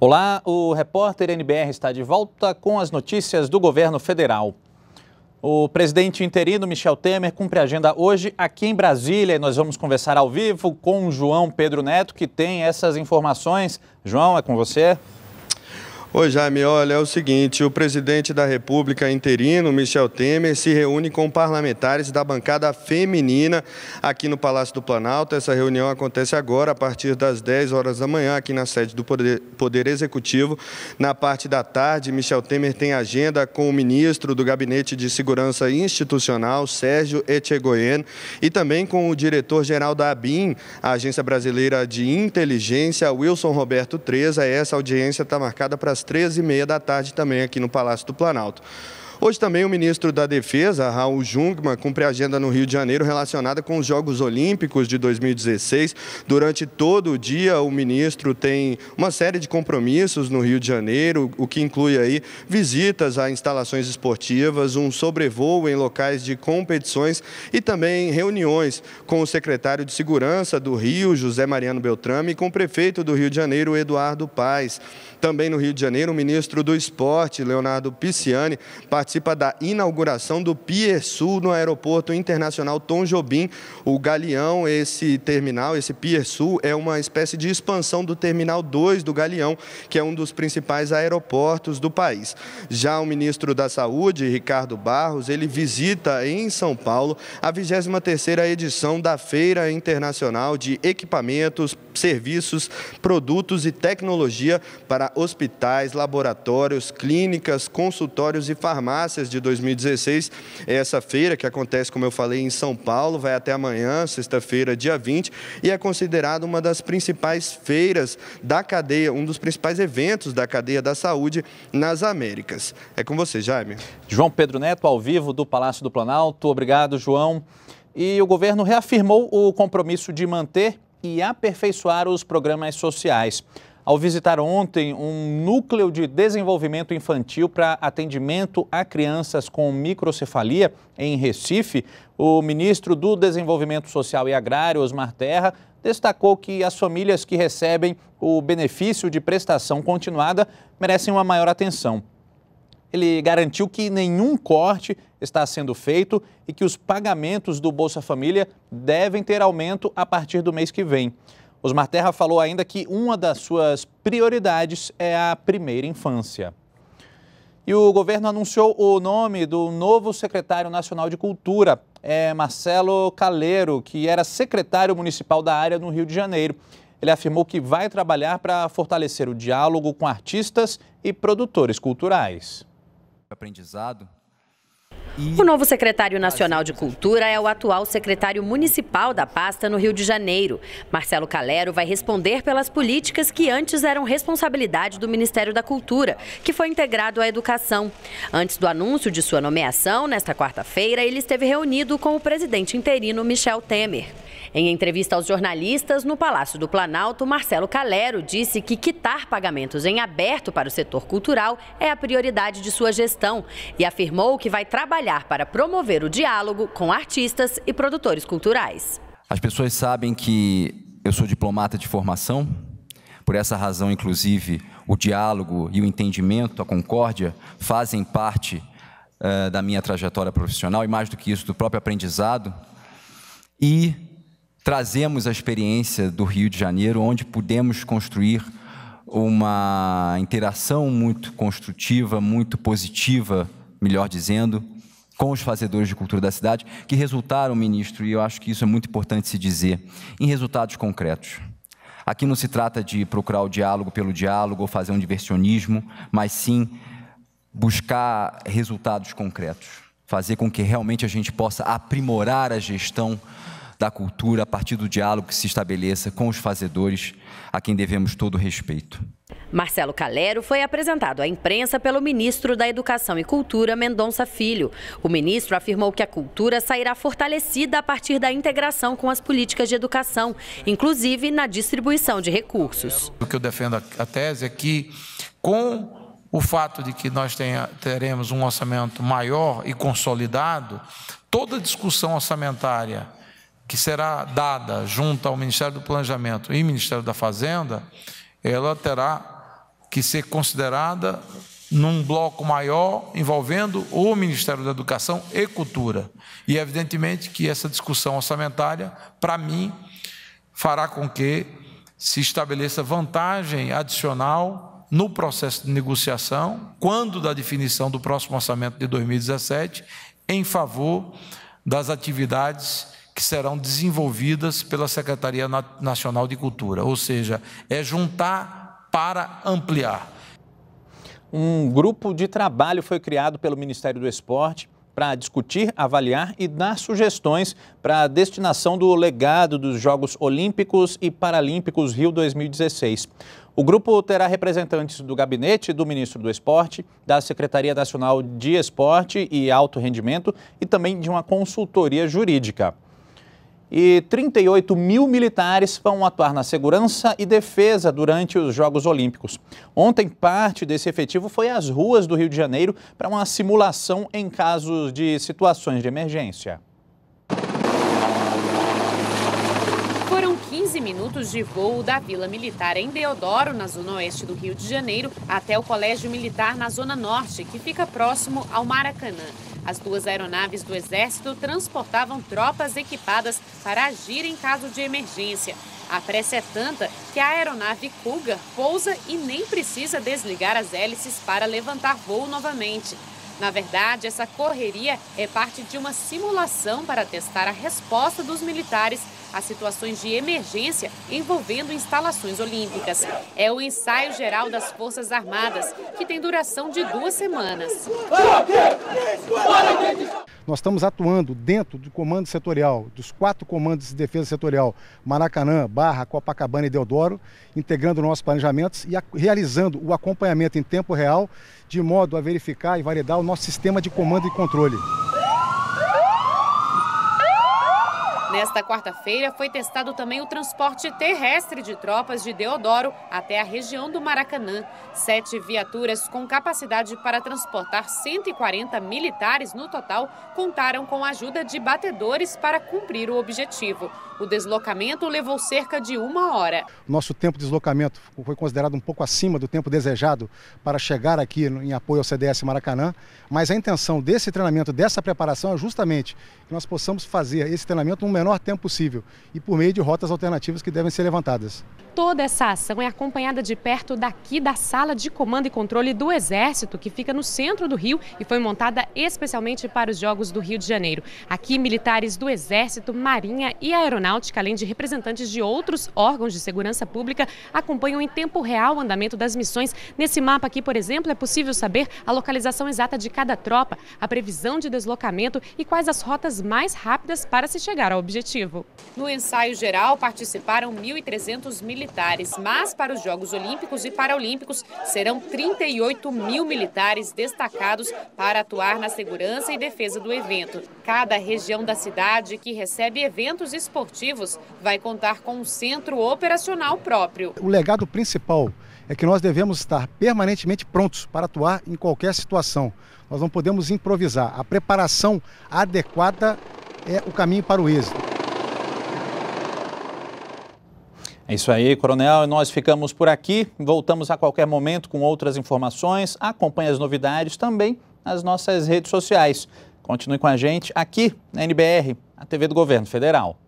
Olá, o repórter NBR está de volta com as notícias do governo federal. O presidente interino Michel Temer cumpre a agenda hoje aqui em Brasília e nós vamos conversar ao vivo com o João Pedro Neto, que tem essas informações. João, é com você. Oi, Jaime. Olha, é o seguinte: o presidente da República interino, Michel Temer, se reúne com parlamentares da bancada feminina aqui no Palácio do Planalto. Essa reunião acontece agora, a partir das 10 horas da manhã, aqui na sede do Poder, Poder Executivo. Na parte da tarde, Michel Temer tem agenda com o ministro do Gabinete de Segurança Institucional, Sérgio Etchegoyen, e também com o diretor-geral da ABIN, a Agência Brasileira de Inteligência, Wilson Roberto Treza. Essa audiência está marcada para as às 13h30 da tarde também aqui no Palácio do Planalto. Hoje também o ministro da Defesa, Raul Jungmann, cumpre a agenda no Rio de Janeiro relacionada com os Jogos Olímpicos de 2016. Durante todo o dia, o ministro tem uma série de compromissos no Rio de Janeiro, o que inclui aí visitas a instalações esportivas, um sobrevoo em locais de competições e também reuniões com o secretário de Segurança do Rio, José Mariano Beltrame, e com o prefeito do Rio de Janeiro, Eduardo Paes. Também no Rio de Janeiro, o ministro do Esporte, Leonardo Pisciani, participou participa da inauguração do Pier Sul no Aeroporto Internacional Tom Jobim. O Galeão, esse terminal, esse Pier Sul, é uma espécie de expansão do Terminal 2 do Galeão, que é um dos principais aeroportos do país. Já o ministro da Saúde, Ricardo Barros, ele visita em São Paulo a 23ª edição da Feira Internacional de Equipamentos, Serviços, Produtos e Tecnologia para hospitais, laboratórios, clínicas, consultórios e farmácias Farmácias de 2016, é essa feira que acontece, como eu falei, em São Paulo, vai até amanhã, sexta-feira, dia 20, e é considerada uma das principais feiras da cadeia, um dos principais eventos da cadeia da saúde nas Américas. É com você, Jaime. João Pedro Neto, ao vivo do Palácio do Planalto. Obrigado, João. E o governo reafirmou o compromisso de manter e aperfeiçoar os programas sociais ao visitar ontem um núcleo de desenvolvimento infantil para atendimento a crianças com microcefalia em Recife, o ministro do Desenvolvimento Social e Agrário, Osmar Terra, destacou que as famílias que recebem o benefício de prestação continuada merecem uma maior atenção. Ele garantiu que nenhum corte está sendo feito e que os pagamentos do Bolsa Família devem ter aumento a partir do mês que vem. Osmar Terra falou ainda que uma das suas prioridades é a primeira infância. E o governo anunciou o nome do novo secretário nacional de cultura, é Marcelo Caleiro, que era secretário municipal da área no Rio de Janeiro. Ele afirmou que vai trabalhar para fortalecer o diálogo com artistas e produtores culturais. Aprendizado o novo secretário nacional de Cultura é o atual secretário municipal da pasta no Rio de Janeiro. Marcelo Calero vai responder pelas políticas que antes eram responsabilidade do Ministério da Cultura, que foi integrado à Educação. Antes do anúncio de sua nomeação, nesta quarta-feira, ele esteve reunido com o presidente interino Michel Temer. Em entrevista aos jornalistas no Palácio do Planalto, Marcelo Calero disse que quitar pagamentos em aberto para o setor cultural é a prioridade de sua gestão e afirmou que vai trabalhar trabalhar para promover o diálogo com artistas e produtores culturais. As pessoas sabem que eu sou diplomata de formação, por essa razão, inclusive, o diálogo e o entendimento, a concórdia, fazem parte uh, da minha trajetória profissional e, mais do que isso, do próprio aprendizado. E trazemos a experiência do Rio de Janeiro, onde pudemos construir uma interação muito construtiva, muito positiva, melhor dizendo, com os fazedores de cultura da cidade, que resultaram, ministro, e eu acho que isso é muito importante se dizer, em resultados concretos. Aqui não se trata de procurar o diálogo pelo diálogo ou fazer um diversionismo, mas sim buscar resultados concretos, fazer com que realmente a gente possa aprimorar a gestão da cultura a partir do diálogo que se estabeleça com os fazedores, a quem devemos todo o respeito. Marcelo Calero foi apresentado à imprensa pelo ministro da Educação e Cultura, Mendonça Filho. O ministro afirmou que a cultura sairá fortalecida a partir da integração com as políticas de educação, inclusive na distribuição de recursos. O que eu defendo a tese é que, com o fato de que nós tenha, teremos um orçamento maior e consolidado, toda discussão orçamentária que será dada junto ao Ministério do Planejamento e Ministério da Fazenda, ela terá que ser considerada num bloco maior envolvendo o Ministério da Educação e Cultura. E evidentemente que essa discussão orçamentária, para mim, fará com que se estabeleça vantagem adicional no processo de negociação, quando da definição do próximo orçamento de 2017, em favor das atividades que serão desenvolvidas pela Secretaria Nacional de Cultura. Ou seja, é juntar para ampliar. Um grupo de trabalho foi criado pelo Ministério do Esporte para discutir, avaliar e dar sugestões para a destinação do legado dos Jogos Olímpicos e Paralímpicos Rio 2016. O grupo terá representantes do gabinete do ministro do Esporte, da Secretaria Nacional de Esporte e Alto Rendimento e também de uma consultoria jurídica e 38 mil militares vão atuar na segurança e defesa durante os Jogos Olímpicos. Ontem, parte desse efetivo foi às ruas do Rio de Janeiro para uma simulação em casos de situações de emergência. Foram 15 minutos de voo da Vila Militar em Deodoro, na zona oeste do Rio de Janeiro, até o Colégio Militar na zona norte, que fica próximo ao Maracanã. As duas aeronaves do Exército transportavam tropas equipadas para agir em caso de emergência. A pressa é tanta que a aeronave Cougar pousa e nem precisa desligar as hélices para levantar voo novamente. Na verdade, essa correria é parte de uma simulação para testar a resposta dos militares a situações de emergência envolvendo instalações olímpicas. É o ensaio geral das Forças Armadas, que tem duração de duas semanas. Nós estamos atuando dentro do comando setorial, dos quatro comandos de defesa setorial, Maracanã, Barra, Copacabana e Deodoro, integrando nossos planejamentos e realizando o acompanhamento em tempo real, de modo a verificar e validar o nosso sistema de comando e controle. Nesta quarta-feira, foi testado também o transporte terrestre de tropas de Deodoro até a região do Maracanã. Sete viaturas com capacidade para transportar 140 militares no total contaram com a ajuda de batedores para cumprir o objetivo. O deslocamento levou cerca de uma hora. Nosso tempo de deslocamento foi considerado um pouco acima do tempo desejado para chegar aqui em apoio ao CDS Maracanã, mas a intenção desse treinamento, dessa preparação, é justamente que nós possamos fazer esse treinamento num menor menor tempo possível e por meio de rotas alternativas que devem ser levantadas. Toda essa ação é acompanhada de perto daqui da sala de comando e controle do Exército, que fica no centro do Rio e foi montada especialmente para os Jogos do Rio de Janeiro. Aqui, militares do Exército, Marinha e Aeronáutica, além de representantes de outros órgãos de segurança pública, acompanham em tempo real o andamento das missões. Nesse mapa aqui, por exemplo, é possível saber a localização exata de cada tropa, a previsão de deslocamento e quais as rotas mais rápidas para se chegar ao objetivo. No ensaio geral, participaram 1.300 militares militares, mas para os Jogos Olímpicos e Paralímpicos serão 38 mil militares destacados para atuar na segurança e defesa do evento. Cada região da cidade que recebe eventos esportivos vai contar com um centro operacional próprio. O legado principal é que nós devemos estar permanentemente prontos para atuar em qualquer situação. Nós não podemos improvisar. A preparação adequada é o caminho para o êxito. É isso aí, Coronel. E Nós ficamos por aqui. Voltamos a qualquer momento com outras informações. Acompanhe as novidades também nas nossas redes sociais. Continue com a gente aqui na NBR, a TV do Governo Federal.